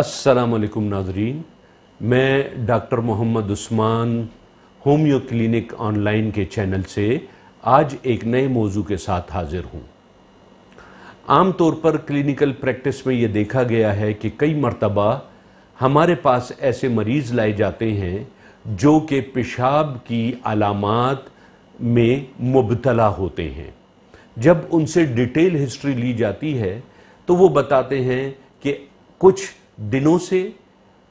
असलकुम नाजरीन मैं doctor Mohammad Usman homeo clinic online के चैनल से आज एक नए मौजू के साथ हाजिर हूँ आम तौर पर क्लिनिकल प्रैक्टिस में ये देखा गया है कि कई मरतबा हमारे पास ऐसे मरीज़ लाए जाते हैं जो कि पेशाब की अलामत में मुबतला होते हैं जब उनसे डिटेल हिस्ट्री ली जाती है तो वो बताते हैं कि कुछ दिनों से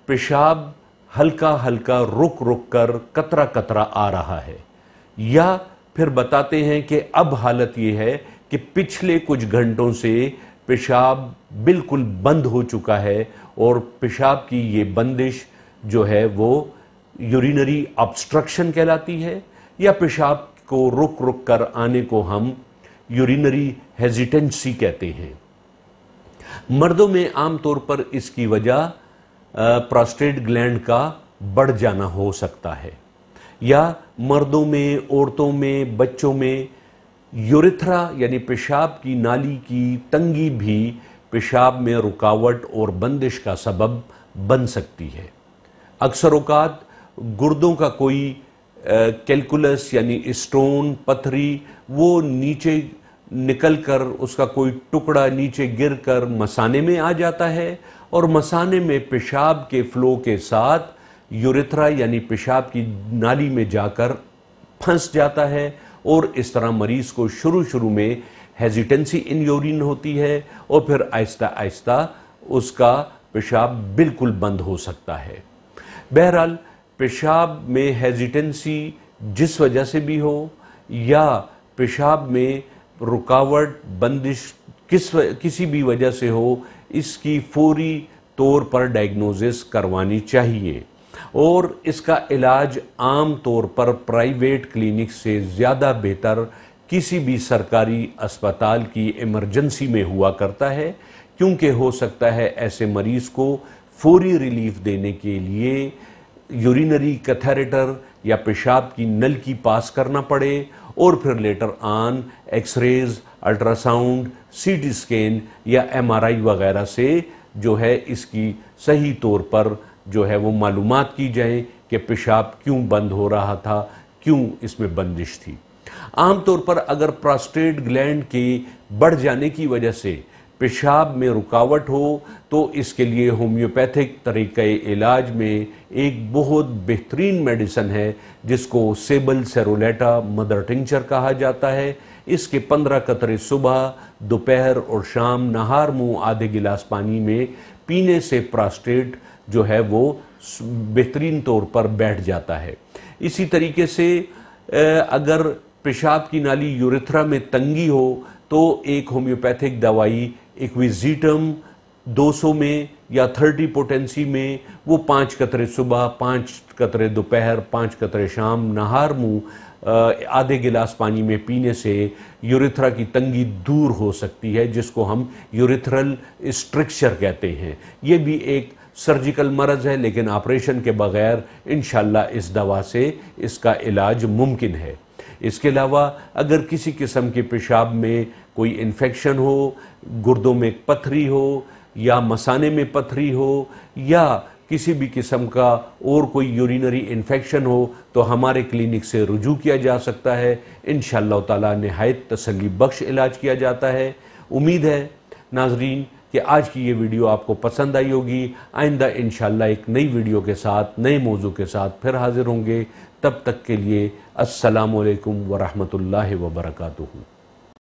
पेशाब हल्का हल्का रुक रुक कर कतरा कतरा आ रहा है या फिर बताते हैं कि अब हालत ये है कि पिछले कुछ घंटों से पेशाब बिल्कुल बंद हो चुका है और पेशाब की ये बंदिश जो है वो यूरिनरी ऑब्स्ट्रक्शन कहलाती है या पेशाब को रुक रुक कर आने को हम यूरिनरी हेजिटेंसी कहते हैं मर्दों में आमतौर पर इसकी वजह प्रोस्टेट ग्लैंड का बढ़ जाना हो सकता है या मर्दों में औरतों में बच्चों में यूरिथ्रा यानी पेशाब की नाली की तंगी भी पेशाब में रुकावट और बंदिश का सबब बन सकती है अक्सर अवकात गुर्दों का कोई कैलकुलस यानी स्टोन पथरी वो नीचे निकल कर उसका कोई टुकड़ा नीचे गिर कर मसाने में आ जाता है और मसाने में पेशाब के फ्लो के साथ यूरिथ्रा यानी पेशाब की नाली में जाकर फंस जाता है और इस तरह मरीज़ को शुरू शुरू में हेजिटेंसी इन यूरिन होती है और फिर आहिस्ता आहिस्ता उसका पेशाब बिल्कुल बंद हो सकता है बहरहाल पेशाब में हेजिटेंसी जिस वजह से भी हो या पेशाब में रुकावट बंदिश किस किसी भी वजह से हो इसकी फौरी तौर पर डायग्नोसिस करवानी चाहिए और इसका इलाज आम तौर पर प्राइवेट क्लिनिक से ज़्यादा बेहतर किसी भी सरकारी अस्पताल की इमरजेंसी में हुआ करता है क्योंकि हो सकता है ऐसे मरीज़ को फौरी रिलीफ देने के लिए यूरिनरी कैथेटर या पेशाब की नल की पास करना पड़े और फिर later on x-rays ultrasound CT scan या एमआरआई वगैरह से जो है इसकी सही तौर पर जो है वो मालूम की जाए कि पेशाब क्यों बंद हो रहा था क्यों इसमें बंदिश थी आमतौर पर अगर प्रोस्टेट ग्लैंड के बढ़ जाने की वजह से पेशाब में रुकावट हो तो इसके लिए होम्योपैथिक तरीक़े इलाज में एक बहुत बेहतरीन मेडिसन है जिसको सेबल सेरोलेटा मदर टिंचर कहा जाता है इसके पंद्रह कतरे सुबह दोपहर और शाम नहार मुँह आधे गिलास पानी में पीने से प्रास्टेट जो है वो बेहतरीन तौर पर बैठ जाता है इसी तरीके से अगर पेशाब की नाली यूरिथ्रा में तंगी हो तो एक होम्योपैथिक दवाई विजिटम 200 में या 30 पोटेंसी में वो पांच कतरे सुबह पांच कतरे दोपहर पांच कतरे शाम नहार मुँह आधे गिलास पानी में पीने से यूरिथ्रा की तंगी दूर हो सकती है जिसको हम यूरिथ्रल स्ट्रक्चर कहते हैं ये भी एक सर्जिकल मरज़ है लेकिन ऑपरेशन के बग़ैर इन इस दवा से इसका इलाज मुमकिन है इसके अलावा अगर किसी किस्म के पेशाब में कोई इन्फेक्शन हो गुर्दों में पथरी हो या मसाने में पथरी हो या किसी भी किस्म का और कोई यूरिनरी इन्फेक्शन हो तो हमारे क्लिनिक से रुजू किया जा सकता है इन शाह तहायत तसली बख्श इलाज किया जाता है उम्मीद है नाजरीन कि आज की ये वीडियो आपको पसंद आई होगी आइंदा इन एक नई वीडियो के साथ नए मौजू के साथ फिर हाजिर होंगे तब तक के लिए असलकम वरहमल वर्का